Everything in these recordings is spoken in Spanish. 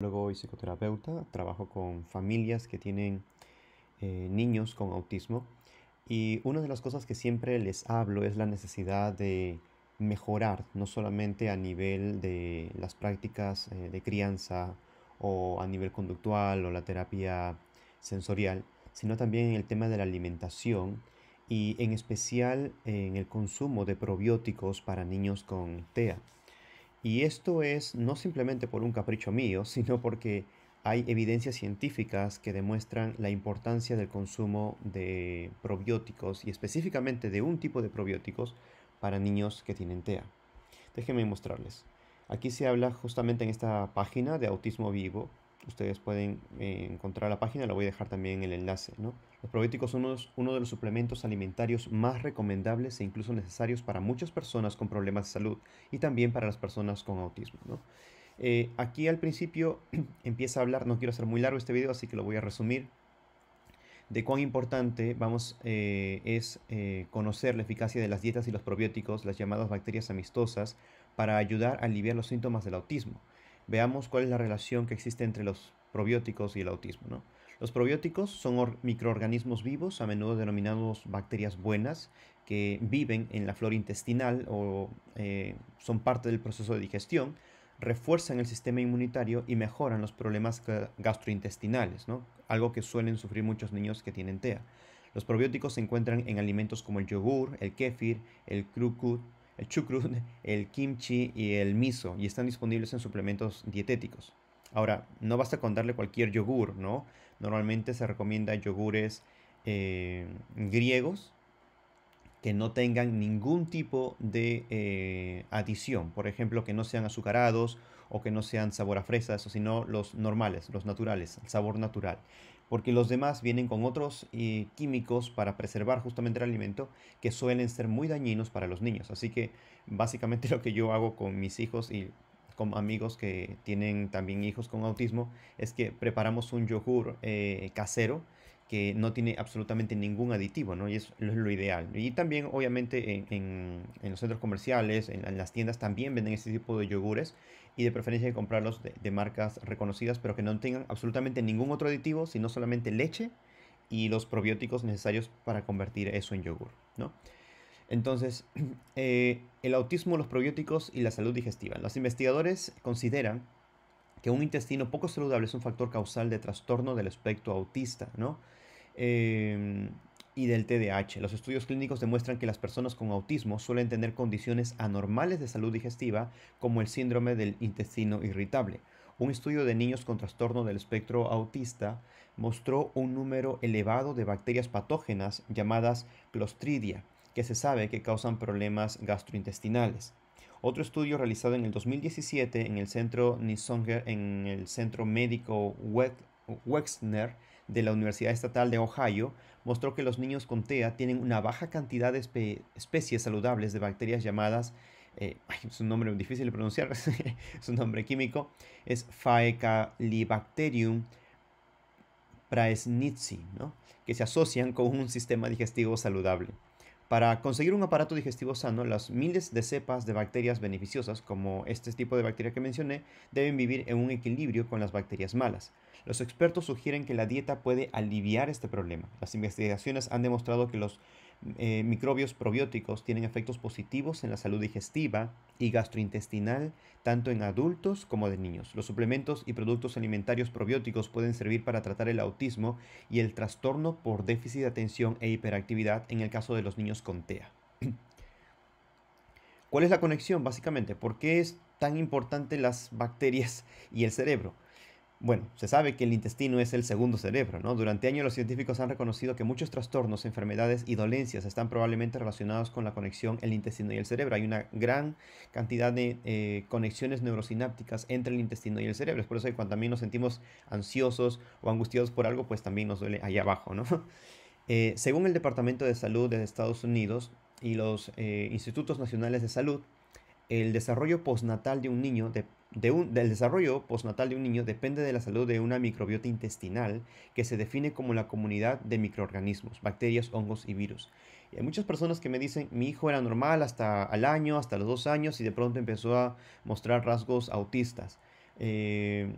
Luego y psicoterapeuta, trabajo con familias que tienen eh, niños con autismo y una de las cosas que siempre les hablo es la necesidad de mejorar, no solamente a nivel de las prácticas eh, de crianza o a nivel conductual o la terapia sensorial, sino también en el tema de la alimentación y en especial en el consumo de probióticos para niños con TEA. Y esto es no simplemente por un capricho mío, sino porque hay evidencias científicas que demuestran la importancia del consumo de probióticos y específicamente de un tipo de probióticos para niños que tienen TEA. Déjenme mostrarles. Aquí se habla justamente en esta página de Autismo Vivo ustedes pueden eh, encontrar la página, la voy a dejar también el enlace. Los probióticos son uno de los suplementos alimentarios más recomendables e incluso necesarios para muchas personas con problemas de salud y también para las personas con autismo. Eh, aquí al principio empieza a hablar, no quiero hacer muy largo este video, así que lo voy a resumir, de cuán importante vamos, eh, es conocer la eficacia de las dietas y los probióticos, las llamadas bacterias amistosas, para ayudar a aliviar los síntomas del autismo veamos cuál es la relación que existe entre los probióticos y el autismo. Los probióticos son microorganismos vivos, a menudo denominados bacterias buenas, que viven en la flora intestinal o eh, son parte del proceso de digestión, refuerzan el sistema inmunitario y mejoran los problemas gastrointestinales, algo que suelen sufrir muchos niños que tienen TEA. Los probióticos se encuentran en alimentos como el yogur, el kéfir, el crucut, el chucrut, el kimchi y el miso y están disponibles en suplementos dietéticos. Ahora, no basta con darle cualquier yogur, ¿no? Normalmente se recomienda yogures eh, griegos que no tengan ningún tipo de eh, adición, por ejemplo, que no sean azucarados o que no sean sabor a fresas, sino los normales, los naturales, el sabor natural porque los demás vienen con otros eh, químicos para preservar justamente el alimento que suelen ser muy dañinos para los niños. Así que básicamente lo que yo hago con mis hijos y con amigos que tienen también hijos con autismo es que preparamos un yogur eh, casero que no tiene absolutamente ningún aditivo, ¿no? Y es lo ideal. Y también, obviamente, en, los centros comerciales, en, las tiendas también venden este tipo de yogures y de preferencia hay que comprarlos de, marcas reconocidas, pero que no tengan absolutamente ningún otro aditivo, sino solamente leche y los probióticos necesarios para convertir eso en yogur, ¿no? Entonces, eh, el autismo, los probióticos y la salud digestiva. Los investigadores consideran que un intestino poco saludable es un factor causal de trastorno del espectro autista, ¿no? Em, y del TDAH. Los estudios clínicos demuestran que las personas con autismo suelen tener condiciones anormales de salud digestiva como el síndrome del intestino irritable. Un estudio de niños con trastorno del espectro autista mostró un número elevado de bacterias patógenas llamadas Clostridia, que se sabe que causan problemas gastrointestinales. Otro estudio realizado en el 2017 en el centro Nissonger, en el centro médico Wexner, de la Universidad Estatal de Ohio mostró que los niños con TEA tienen una baja cantidad de especies saludables de bacterias llamadas, eh, es un nombre difícil de pronunciar, es un nombre químico, es Faecalibacterium praesnitzi, que se asocian con un sistema digestivo saludable. Para conseguir un aparato digestivo sano, las miles de cepas de bacterias beneficiosas, como este tipo de bacteria que mencioné, deben vivir en un equilibrio con las bacterias malas. Los expertos sugieren que la dieta puede aliviar este problema. Las investigaciones han demostrado que los eh, microbios probióticos tienen efectos positivos en la salud digestiva y gastrointestinal, tanto en adultos como de niños. Los suplementos y productos alimentarios probióticos pueden servir para tratar el autismo y el trastorno por déficit de atención e hiperactividad en el caso de los niños con TEA. ¿Cuál es la conexión básicamente? ¿Por qué es tan importante las bacterias y el cerebro? Bueno, se sabe que el intestino es el segundo cerebro, ¿no? Durante años los científicos han reconocido que muchos trastornos, enfermedades y dolencias están probablemente relacionados con la conexión el intestino y el cerebro. Hay una gran cantidad de eh, conexiones neurosinápticas entre el intestino y el cerebro. Es por eso que cuando también nos sentimos ansiosos o angustiados por algo, pues también nos duele ahí abajo, ¿no? Eh, según el Departamento de Salud de Estados Unidos y los eh, Institutos Nacionales de Salud, el desarrollo postnatal de un niño del desarrollo de un niño depende de la salud de una microbiota intestinal que se define como la comunidad de microorganismos, bacterias, hongos y virus. Y hay muchas personas que me dicen, mi hijo era normal hasta al año, hasta los dos años y de pronto empezó a mostrar rasgos autistas. Eh,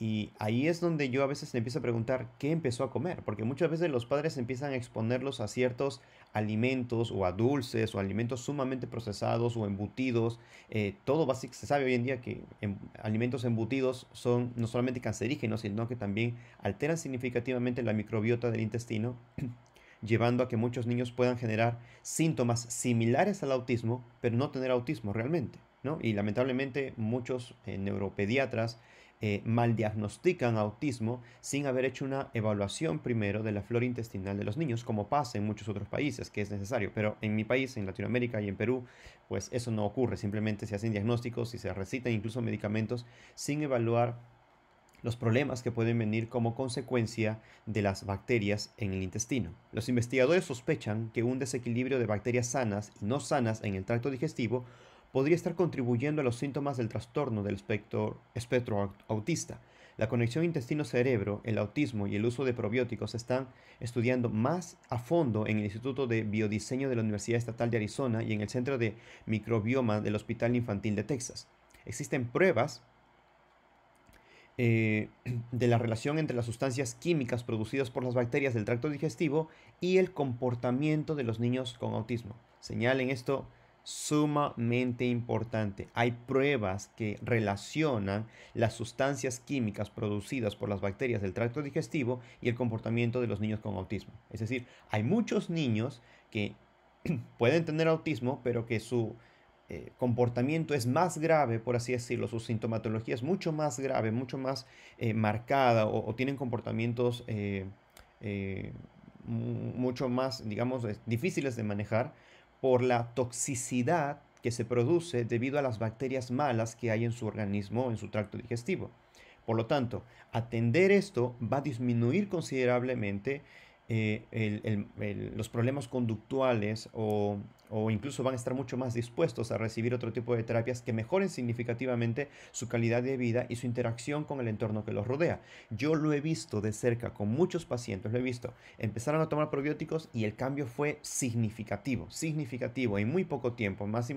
y ahí es donde yo a veces me empiezo a preguntar qué empezó a comer, porque muchas veces los padres empiezan a exponerlos a ciertos alimentos o a dulces o alimentos sumamente procesados o embutidos. Eh, todo básico, se sabe hoy en día que em, alimentos embutidos son no solamente cancerígenos, sino que también alteran significativamente la microbiota del intestino, llevando a que muchos niños puedan generar síntomas similares al autismo, pero no tener autismo realmente. Y lamentablemente muchos eh, neuropediatras eh, mal diagnostican autismo sin haber hecho una evaluación primero de la flora intestinal de los niños, como pasa en muchos otros países, que es necesario. Pero en mi país, en Latinoamérica y en Perú, pues eso no ocurre. Simplemente se hacen diagnósticos y se recitan incluso medicamentos sin evaluar los problemas que pueden venir como consecuencia de las bacterias en el intestino. Los investigadores sospechan que un desequilibrio de bacterias sanas y no sanas en el tracto digestivo podría estar contribuyendo a los síntomas del trastorno del espectro, autista. La conexión intestino-cerebro, el autismo y el uso de probióticos se están estudiando más a fondo en el Instituto de Biodiseño de la Universidad Estatal de Arizona y en el Centro de Microbioma del Hospital Infantil de Texas. Existen pruebas eh, de la relación entre las sustancias químicas producidas por las bacterias del tracto digestivo y el comportamiento de los niños con autismo. Señalen esto sumamente importante. Hay pruebas que relacionan las sustancias químicas producidas por las bacterias del tracto digestivo y el comportamiento de los niños con autismo. Es decir, hay muchos niños que pueden tener autismo, pero que su eh, comportamiento es más grave, por así decirlo, su sintomatología es mucho más grave, mucho más eh, marcada o, tienen comportamientos eh, mucho más, digamos, difíciles de manejar por la toxicidad que se produce debido a las bacterias malas que hay en su organismo, en su tracto digestivo. Por lo tanto, atender esto va a disminuir considerablemente eh, los problemas conductuales o o incluso van a estar mucho más dispuestos a recibir otro tipo de terapias que mejoren significativamente su calidad de vida y su interacción con el entorno que los rodea. Yo lo he visto de cerca con muchos pacientes, lo he visto. Empezaron a tomar probióticos y el cambio fue significativo, significativo. En muy poco tiempo, más,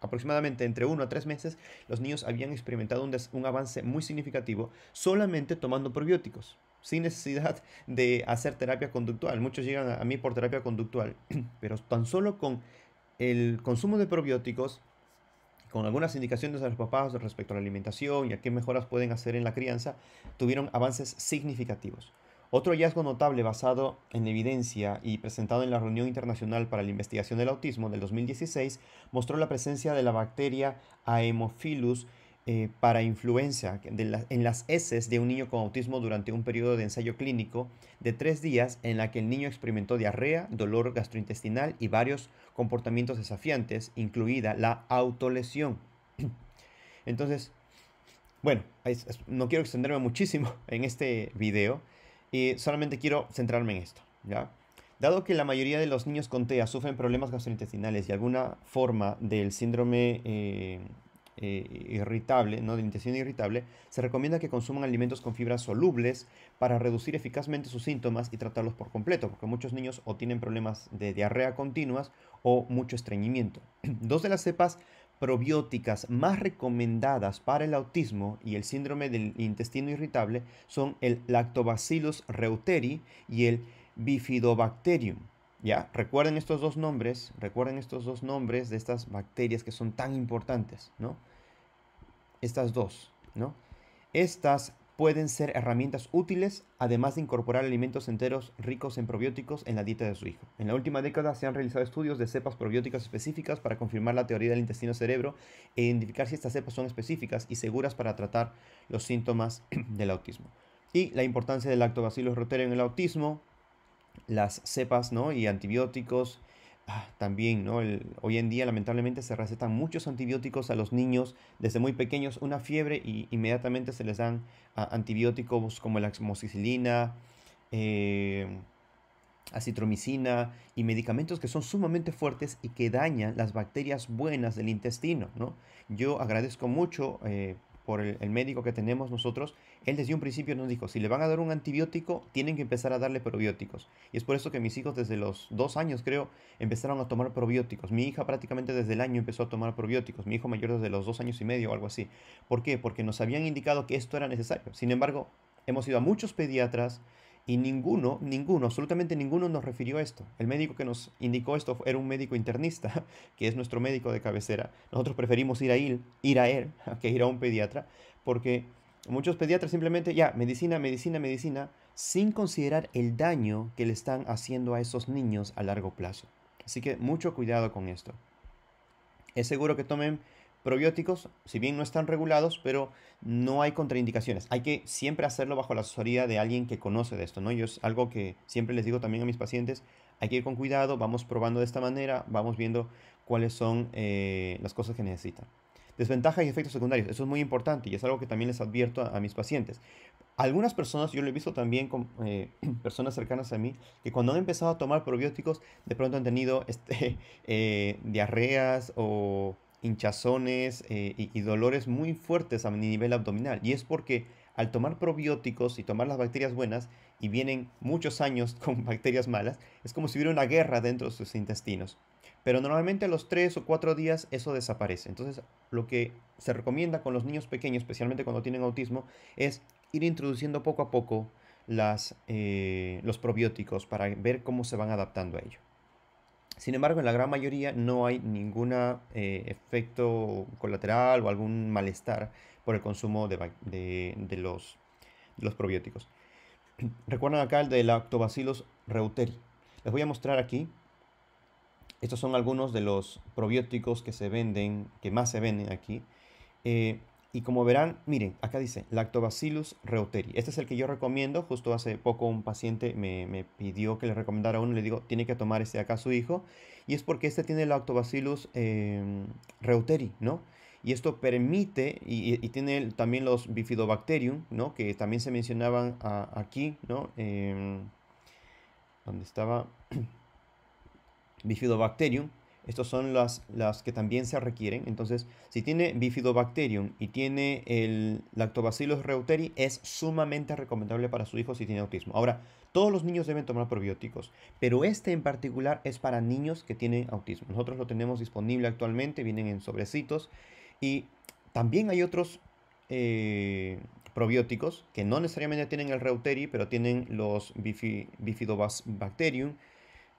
aproximadamente entre uno a tres meses, los niños habían experimentado un, un avance muy significativo solamente tomando probióticos sin necesidad de hacer terapia conductual. Muchos llegan a mí por terapia conductual, pero tan solo con el consumo de probióticos con algunas indicaciones de los papás respecto a la alimentación y a qué mejoras pueden hacer en la crianza, tuvieron avances significativos. Otro hallazgo notable basado en evidencia y presentado en la Reunión Internacional para la Investigación del Autismo del 2016 mostró la presencia de la bacteria Haemophilus eh, para influencia en las heces de un niño con autismo durante un periodo de ensayo clínico de tres días en la que el niño experimentó diarrea, dolor gastrointestinal y varios comportamientos desafiantes, incluida la autolesión. Entonces, bueno, no quiero extenderme muchísimo en este video y eh, solamente quiero centrarme en esto, ¿ya? Dado que la mayoría de los niños con TEA sufren problemas gastrointestinales y alguna forma del síndrome eh, eh, irritable, ¿no? del intestino irritable, se recomienda que consuman alimentos con fibras solubles para reducir eficazmente sus síntomas y tratarlos por completo, porque muchos niños o tienen problemas de diarrea continuas o mucho estreñimiento. Dos de las cepas probióticas más recomendadas para el autismo y el síndrome del intestino irritable son el Lactobacillus reuteri y el Bifidobacterium. Ya, recuerden estos dos nombres, recuerden estos dos nombres de estas bacterias que son tan importantes, ¿no? Estas dos, ¿no? Estas pueden ser herramientas útiles, además de incorporar alimentos enteros ricos en probióticos en la dieta de su hijo. En la última década se han realizado estudios de cepas probióticas específicas para confirmar la teoría del intestino-cerebro e identificar si estas cepas son específicas y seguras para tratar los síntomas del autismo. Y la importancia del lactobacillus roterio en el autismo, las cepas ¿no? y antibióticos. Ah, también, ¿no? hoy en día lamentablemente se recetan muchos antibióticos a los niños desde muy pequeños, una fiebre y inmediatamente se les dan ah, antibióticos como la amoxicilina, eh, acitromicina y medicamentos que son sumamente fuertes y que dañan las bacterias buenas del intestino, ¿no? Yo agradezco mucho eh, por el médico que tenemos nosotros él desde un principio nos dijo, si le van a dar un antibiótico, tienen que empezar a darle probióticos. Y es por eso que mis hijos desde los dos años, creo, empezaron a tomar probióticos. Mi hija prácticamente desde el año empezó a tomar probióticos. Mi hijo mayor desde los dos años y medio o algo así. ¿Por qué? Porque nos habían indicado que esto era necesario. Sin embargo, hemos ido a muchos pediatras, y ninguno, ninguno, absolutamente ninguno nos refirió a esto. El médico que nos indicó esto era un médico internista, que es nuestro médico de cabecera. Nosotros preferimos ir a él, ir a él, que ir a un pediatra, porque Muchos pediatras simplemente, ya, medicina, medicina, medicina, sin considerar el daño que le están haciendo a esos niños a largo plazo. Así que mucho cuidado con esto. Es seguro que tomen probióticos, si bien no están regulados, pero no hay contraindicaciones. Hay que siempre hacerlo bajo la asesoría de alguien que conoce de esto, ¿no? Yo es algo que siempre les digo también a mis pacientes, hay que ir con cuidado, vamos probando de esta manera, vamos viendo cuáles son eh, las cosas que necesitan. Desventajas y efectos secundarios, eso es muy importante y es algo que también les advierto a, mis pacientes. Algunas personas, yo lo he visto también con eh, personas cercanas a mí, que cuando han empezado a tomar probióticos, de pronto han tenido este, eh, diarreas o hinchazones eh, y, y dolores muy fuertes a nivel abdominal. Y es porque al tomar probióticos y tomar las bacterias buenas y vienen muchos años con bacterias malas, es como si hubiera una guerra dentro de sus intestinos. Pero normalmente a los 3 o 4 días eso desaparece. Entonces lo que se recomienda con los niños pequeños, especialmente cuando tienen autismo, es ir introduciendo poco a poco las, eh, los probióticos para ver cómo se van adaptando a ello. Sin embargo, en la gran mayoría no hay ningún eh, efecto colateral o algún malestar por el consumo de, los, probióticos. Recuerdan acá el de Lactobacillus reuteri. Les voy a mostrar aquí. Estos son algunos de los probióticos que se venden, que más se venden aquí. Eh, y como verán, miren, acá dice Lactobacillus reuteri. Este es el que yo recomiendo. Justo hace poco un paciente me, pidió que le recomendara uno. Le digo, tiene que tomar este acá su hijo. Y es porque este tiene Lactobacillus eh, reuteri, ¿no? y esto permite, y, tiene también los bifidobacterium, ¿no? que también se mencionaban aquí, ¿no? Em, donde estaba bifidobacterium, estos son las, las, que también se requieren. Entonces, si tiene bifidobacterium y tiene el lactobacillus reuteri, es sumamente recomendable para su hijo si tiene autismo. Ahora, todos los niños deben tomar probióticos, pero este en particular es para niños que tienen autismo. Nosotros lo tenemos disponible actualmente, vienen en sobrecitos y también hay otros eh, probióticos que no necesariamente tienen el Reuteri, pero tienen los Bifidobacterium.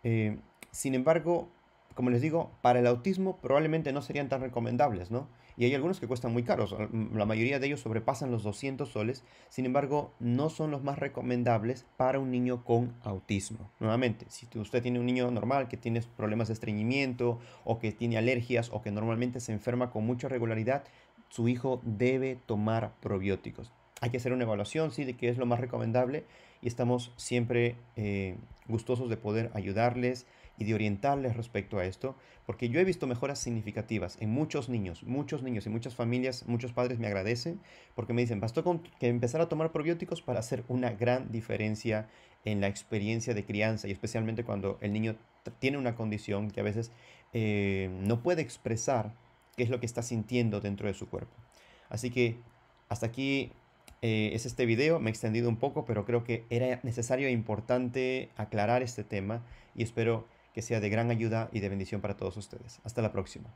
Eh, sin embargo, como les digo, para el autismo probablemente no serían tan recomendables, ¿no? y hay algunos que cuestan muy caros, mm, la mayoría de ellos sobrepasan los 200 soles, sin embargo no son los más recomendables para un niño con autismo. Nuevamente, si usted tiene un niño normal que tiene problemas de estreñimiento o que tiene alergias o que normalmente se enferma con mucha regularidad, su hijo debe tomar probióticos. Hay que hacer una evaluación, sí, de qué es lo más recomendable y estamos siempre eh, gustosos de poder ayudarles, y de orientarles respecto a esto, porque yo he visto mejoras significativas en muchos niños, muchos niños y muchas familias, muchos padres me agradecen porque me dicen, bastó con que empezar a tomar probióticos para hacer una gran diferencia en la experiencia de crianza y especialmente cuando el niño tiene una condición que a veces eh, no puede expresar qué es lo que está sintiendo dentro de su cuerpo. Así que hasta aquí eh, es este video, me he extendido un poco, pero creo que era necesario e importante aclarar este tema y espero que sea de gran ayuda y de bendición para todos ustedes. Hasta la próxima.